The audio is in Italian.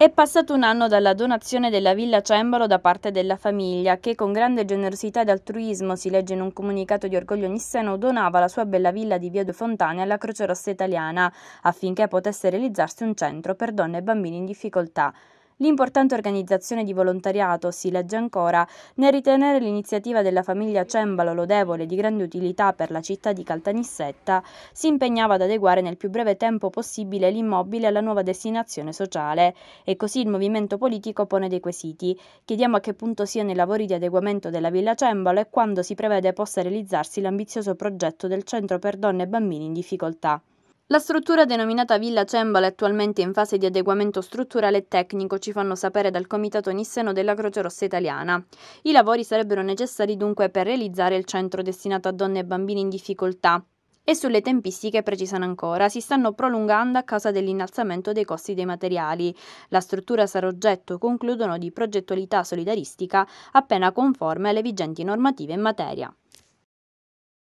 È passato un anno dalla donazione della Villa Cembalo da parte della famiglia, che con grande generosità ed altruismo, si legge in un comunicato di orgoglio nisseno, donava la sua bella villa di Via Due Fontane alla Croce Rossa Italiana, affinché potesse realizzarsi un centro per donne e bambini in difficoltà. L'importante organizzazione di volontariato, si legge ancora, nel ritenere l'iniziativa della famiglia Cembalo lodevole e di grande utilità per la città di Caltanissetta, si impegnava ad adeguare nel più breve tempo possibile l'immobile alla nuova destinazione sociale e così il movimento politico pone dei quesiti. Chiediamo a che punto siano i lavori di adeguamento della Villa Cembalo e quando si prevede possa realizzarsi l'ambizioso progetto del centro per donne e bambini in difficoltà. La struttura denominata Villa Cembala è attualmente in fase di adeguamento strutturale e tecnico, ci fanno sapere dal Comitato Nisseno della Croce Rossa Italiana. I lavori sarebbero necessari dunque per realizzare il centro destinato a donne e bambini in difficoltà. E sulle tempistiche precisano ancora, si stanno prolungando a causa dell'innalzamento dei costi dei materiali. La struttura sarà oggetto, concludono, di progettualità solidaristica appena conforme alle vigenti normative in materia.